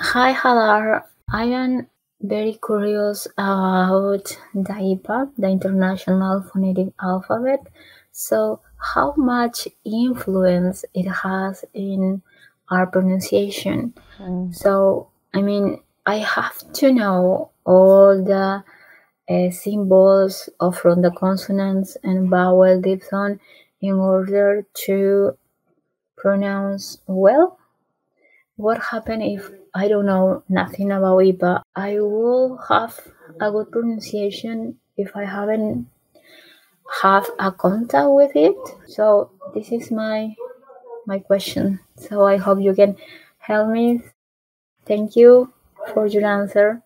Hi, Halar. I am very curious about the IPA, the International Phonetic Alphabet. So, how much influence it has in our pronunciation? Mm. So, I mean, I have to know all the uh, symbols of from the consonants and vowel diphthong in order to pronounce well what happened if I don't know nothing about it, but I will have a good pronunciation if I haven't have a contact with it. So this is my my question. So I hope you can help me. Thank you for your answer.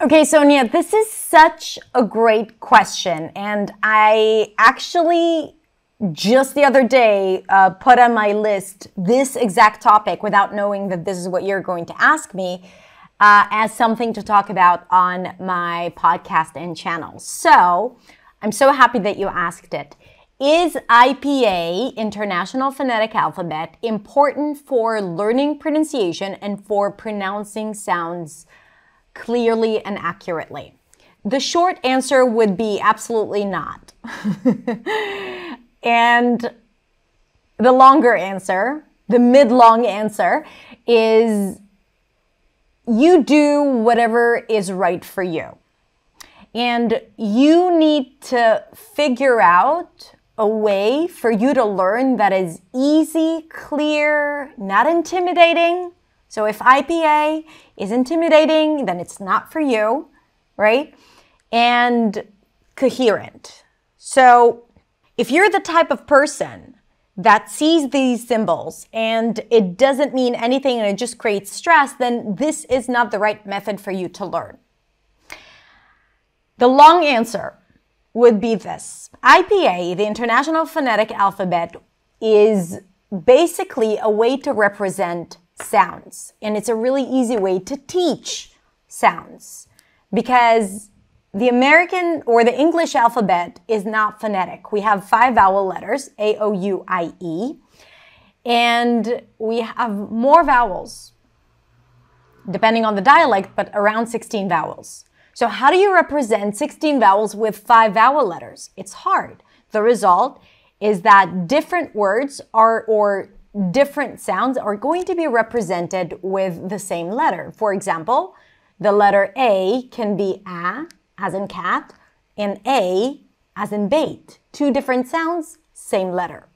Okay, Sonia, this is such a great question, and I actually just the other day uh, put on my list this exact topic without knowing that this is what you're going to ask me uh, as something to talk about on my podcast and channel. So I'm so happy that you asked it. Is IPA, International Phonetic Alphabet, important for learning pronunciation and for pronouncing sounds clearly and accurately? The short answer would be absolutely not. And the longer answer, the mid long answer is you do whatever is right for you. And you need to figure out a way for you to learn that is easy, clear, not intimidating. So if IPA is intimidating, then it's not for you, right? And coherent. So if you're the type of person that sees these symbols and it doesn't mean anything and it just creates stress, then this is not the right method for you to learn. The long answer would be this IPA, the International Phonetic Alphabet, is basically a way to represent sounds. And it's a really easy way to teach sounds because the American or the English alphabet is not phonetic. We have five vowel letters, A, O, U, I, E, and we have more vowels, depending on the dialect, but around 16 vowels. So, how do you represent 16 vowels with five vowel letters? It's hard. The result is that different words are, or different sounds are going to be represented with the same letter. For example, the letter A can be A, as in cat, and A as in bait. Two different sounds, same letter.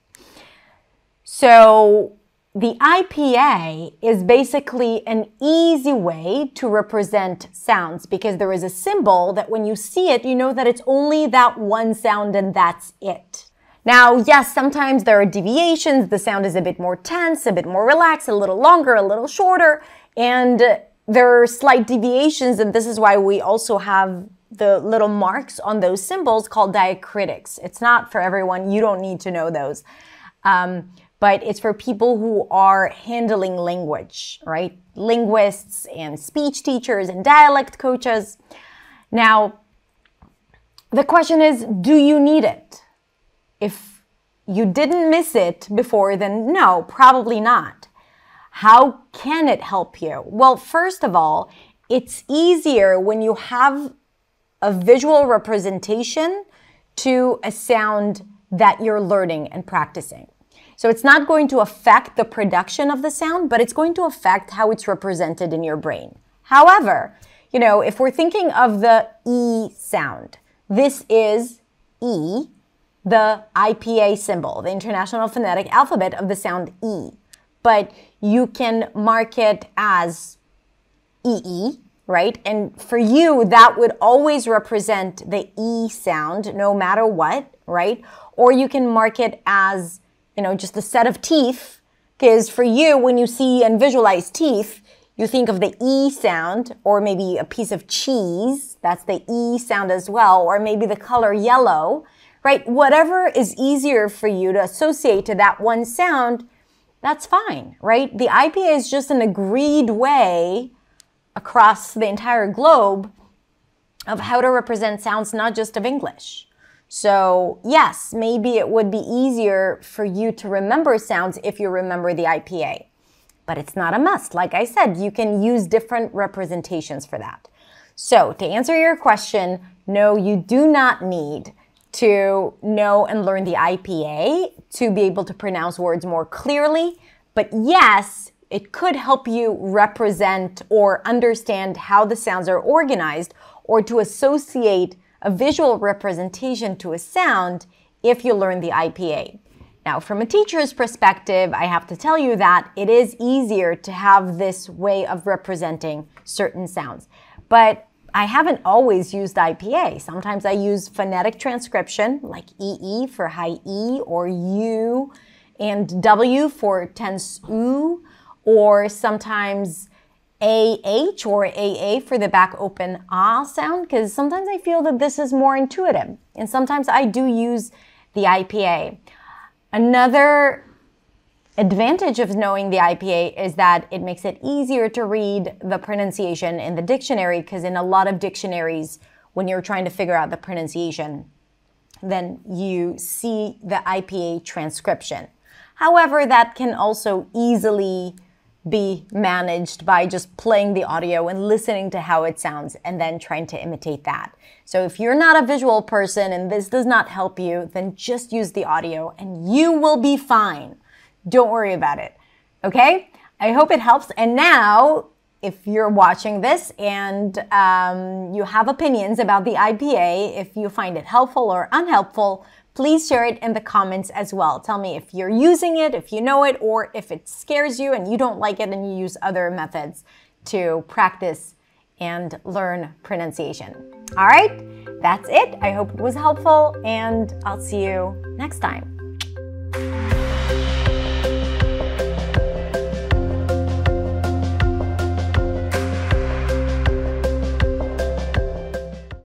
So the IPA is basically an easy way to represent sounds because there is a symbol that when you see it, you know that it's only that one sound and that's it. Now, yes, sometimes there are deviations. The sound is a bit more tense, a bit more relaxed, a little longer, a little shorter, and there are slight deviations. And this is why we also have the little marks on those symbols called diacritics. It's not for everyone. You don't need to know those. Um, but it's for people who are handling language, right? Linguists and speech teachers and dialect coaches. Now, the question is do you need it? If you didn't miss it before, then no, probably not. How can it help you? Well, first of all, it's easier when you have a visual representation to a sound that you're learning and practicing. So it's not going to affect the production of the sound, but it's going to affect how it's represented in your brain. However, you know, if we're thinking of the E sound, this is E, the IPA symbol, the International Phonetic Alphabet of the sound E. But you can mark it as EE, right? And for you, that would always represent the E sound no matter what, right? Or you can mark it as, you know, just a set of teeth. Because for you, when you see and visualize teeth, you think of the E sound or maybe a piece of cheese. That's the E sound as well. Or maybe the color yellow, right? Whatever is easier for you to associate to that one sound, that's fine, right? The IPA is just an agreed way across the entire globe of how to represent sounds not just of English. So, yes, maybe it would be easier for you to remember sounds if you remember the IPA, but it's not a must. Like I said, you can use different representations for that. So, to answer your question, no, you do not need to know and learn the IPA to be able to pronounce words more clearly. But yes, it could help you represent or understand how the sounds are organized or to associate a visual representation to a sound if you learn the IPA. Now, from a teacher's perspective, I have to tell you that it is easier to have this way of representing certain sounds. But I haven't always used IPA. Sometimes I use phonetic transcription, like EE for high E or U, and W for tense U or sometimes AH or AA for the back open ah sound because sometimes I feel that this is more intuitive and sometimes I do use the IPA. Another advantage of knowing the IPA is that it makes it easier to read the pronunciation in the dictionary because in a lot of dictionaries when you're trying to figure out the pronunciation then you see the IPA transcription. However, that can also easily be managed by just playing the audio and listening to how it sounds and then trying to imitate that. So if you're not a visual person and this does not help you, then just use the audio and you will be fine. Don't worry about it. Okay? I hope it helps. And now, if you're watching this and um, you have opinions about the IPA, if you find it helpful or unhelpful, please share it in the comments as well. Tell me if you're using it, if you know it, or if it scares you and you don't like it and you use other methods to practice and learn pronunciation. All right, that's it. I hope it was helpful and I'll see you next time.